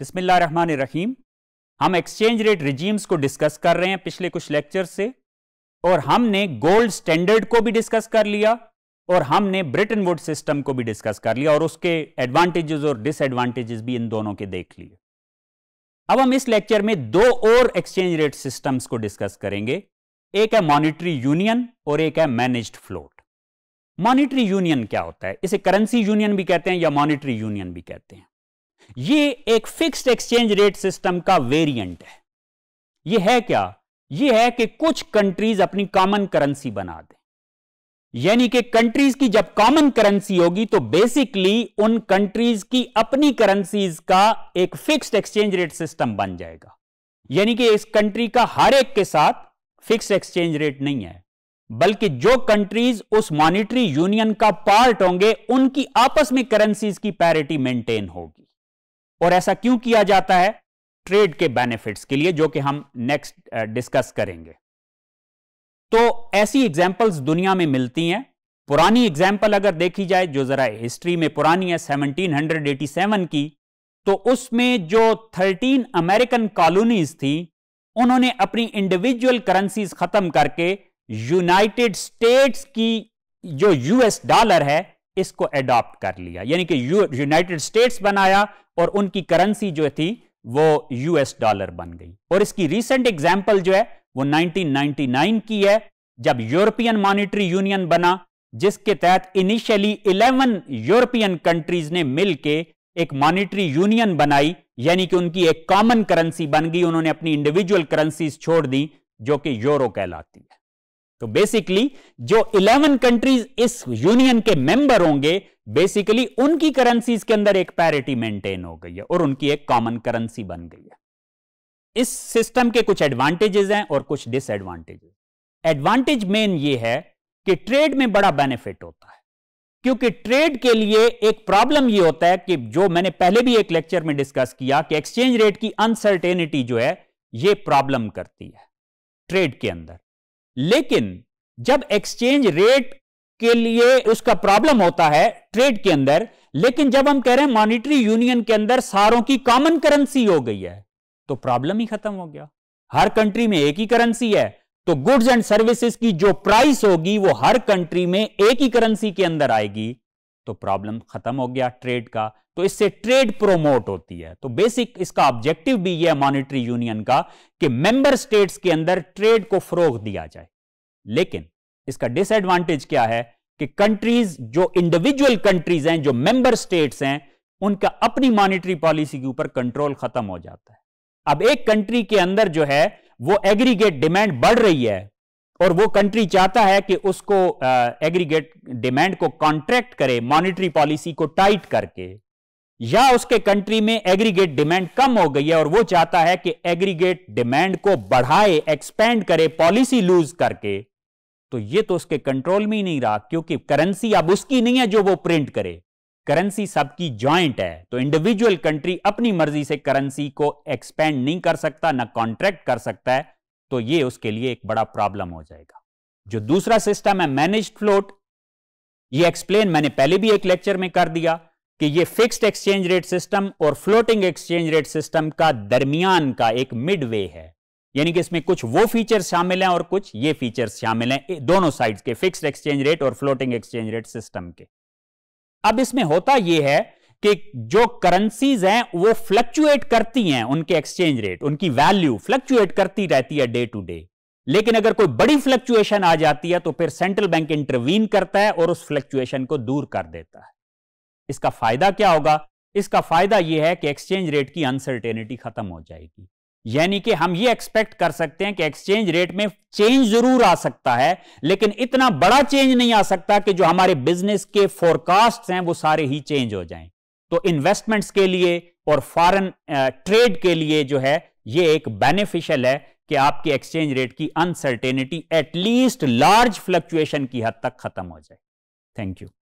बिस्मिल्लाह रहीम हम exchange rate regimes को डिस्कस कर रहे हैं पिछले कुछ लेक्चर से और हमने गोल्ड स्टैंडर्ड को भी डिस्कस कर लिया और हमने ब्रिटेन वुड सिस्टम को भी डिस्कस कर लिया और उसके एडवांटेजेस और डिसएडवांटेजेस भी इन दोनों के देख लिए अब हम इस लेक्चर में दो और एक्सचेंज रेट सिस्टम्स को डिस्कस करेंगे एक है मॉनिटरी यूनियन और एक है मैनेज्ड फ्लोट मॉनिटरी यूनियन क्या होता है इसे करेंसी यूनियन भी कहते हैं या मॉनिटरी यूनियन भी कहते हैं ये एक फिक्स्ड एक्सचेंज रेट सिस्टम का वेरिएंट है ये है क्या ये है कि कुछ कंट्रीज अपनी कॉमन करेंसी बना दें यानी कि कंट्रीज की जब कॉमन करेंसी होगी तो बेसिकली उन कंट्रीज की अपनी करेंसीज का एक फिक्स्ड एक्सचेंज रेट सिस्टम बन जाएगा यानी कि इस कंट्री का हर एक के साथ फिक्स एक्सचेंज रेट नहीं है बल्कि जो कंट्रीज उस मॉनिटरी यूनियन का पार्ट होंगे उनकी आपस में करेंसीज की पैरिटी मेंटेन होगी और ऐसा क्यों किया जाता है ट्रेड के बेनिफिट्स के लिए जो कि हम नेक्स्ट डिस्कस करेंगे तो ऐसी एग्जाम्पल्स दुनिया में मिलती हैं पुरानी एग्जाम्पल अगर देखी जाए जो जरा हिस्ट्री में पुरानी है 1787 की तो उसमें जो 13 अमेरिकन कॉलोनीज थी उन्होंने अपनी इंडिविजुअल करेंसीज खत्म करके यूनाइटेड स्टेट्स की जो यूएस डॉलर है इसको एडॉप्ट कर लिया यानी कि यूनाइटेड स्टेट्स बनाया और उनकी करेंसी जो थी वो यूएस डॉलर बन गई और इसकी रिसेंट एग्जाम्पल जो है वो 1999 की है जब यूरोपियन मॉनिटरी यूनियन बना जिसके तहत इनिशियली 11 यूरोपियन कंट्रीज ने मिलकर एक मॉनिटरी यूनियन बनाई यानी कि उनकी एक कॉमन करेंसी बन गई उन्होंने अपनी इंडिविजुअल करेंसीज छोड़ दी जो कि यूरो कहलाती है तो बेसिकली जो 11 कंट्रीज इस यूनियन के मेंबर होंगे बेसिकली उनकी करेंसीज के अंदर एक पैरिटी मेंटेन हो गई है और उनकी एक कॉमन करेंसी बन गई है इस सिस्टम के कुछ एडवांटेजेस हैं और कुछ डिसएडवांटेजेस एडवांटेज मेन ये है कि ट्रेड में बड़ा बेनिफिट होता है क्योंकि ट्रेड के लिए एक प्रॉब्लम ये होता है कि जो मैंने पहले भी एक लेक्चर में डिस्कस किया कि एक्सचेंज रेट की अनसर्टेनिटी जो है ये प्रॉब्लम करती है ट्रेड के अंदर लेकिन जब एक्सचेंज रेट के लिए उसका प्रॉब्लम होता है ट्रेड के अंदर लेकिन जब हम कह रहे हैं मॉनिटरी यूनियन के अंदर सारों की कॉमन करेंसी हो गई है तो प्रॉब्लम ही खत्म हो गया हर कंट्री में एक ही करेंसी है तो गुड्स एंड सर्विसेज की जो प्राइस होगी वो हर कंट्री में एक ही करेंसी के अंदर आएगी तो प्रॉब्लम खत्म हो गया ट्रेड का तो इससे ट्रेड प्रोमोट होती है तो बेसिक इसका ऑब्जेक्टिव भी यह मॉनिटरी यूनियन का कि मेंबर स्टेट्स के अंदर ट्रेड को फरोग दिया जाए लेकिन इसका डिसएडवांटेज क्या है कि कंट्रीज जो इंडिविजुअल कंट्रीज हैं जो मेंबर स्टेट्स हैं उनका अपनी मॉनिटरी पॉलिसी के ऊपर कंट्रोल खत्म हो जाता है अब एक कंट्री के अंदर जो है वो एग्रीगेट डिमांड बढ़ रही है और वो कंट्री चाहता है कि उसको एग्रीगेट डिमांड को कॉन्ट्रैक्ट करे मॉनिटरी पॉलिसी को टाइट करके या उसके कंट्री में एग्रीगेट डिमांड कम हो गई है और वो चाहता है कि एग्रीगेट डिमांड को बढ़ाए एक्सपेंड करे पॉलिसी लूज करके तो ये तो उसके कंट्रोल में ही नहीं रहा क्योंकि करेंसी अब उसकी नहीं है जो वो प्रिंट करे करेंसी सबकी ज्वाइंट है तो इंडिविजुअल कंट्री अपनी मर्जी से करेंसी को एक्सपेंड नहीं कर सकता ना कॉन्ट्रैक्ट कर सकता है तो ये उसके लिए एक बड़ा प्रॉब्लम हो जाएगा जो दूसरा सिस्टम है मैनेज फ्लोट ये एक्सप्लेन मैंने पहले भी एक लेक्चर में कर दिया कि ये फिक्स्ड एक्सचेंज रेट सिस्टम और फ्लोटिंग एक्सचेंज रेट सिस्टम का दरमियान का एक मिड वे है यानी कि इसमें कुछ वो फीचर शामिल हैं और कुछ ये फीचर शामिल हैं दोनों साइड्स के फिक्स्ड एक्सचेंज रेट और फ्लोटिंग एक्सचेंज रेट सिस्टम के अब इसमें होता यह है कि जो करेंसीज हैं वो फ्लक्चुएट करती हैं उनके एक्सचेंज रेट उनकी वैल्यू फ्लक्चुएट करती रहती है डे टू डे लेकिन अगर कोई बड़ी फ्लक्चुएशन आ जाती है तो फिर सेंट्रल बैंक इंटरवीन करता है और उस फ्लक्चुएशन को दूर कर देता है इसका फायदा क्या होगा इसका फायदा यह है कि एक्सचेंज रेट की अनसर्टेनिटी खत्म हो जाएगी यानी कि हम ये एक्सपेक्ट कर सकते हैं कि एक्सचेंज रेट में चेंज जरूर आ सकता है लेकिन इतना बड़ा चेंज नहीं आ सकता कि जो हमारे बिजनेस के फोरकास्ट हैं वो सारे ही चेंज हो जाएं तो इन्वेस्टमेंट्स के लिए और फॉरेन ट्रेड uh, के लिए जो है ये एक बेनिफिशियल है कि आपकी एक्सचेंज रेट की अनसर्टेनिटी एटलीस्ट लार्ज फ्लक्चुएशन की हद तक खत्म हो जाए थैंक यू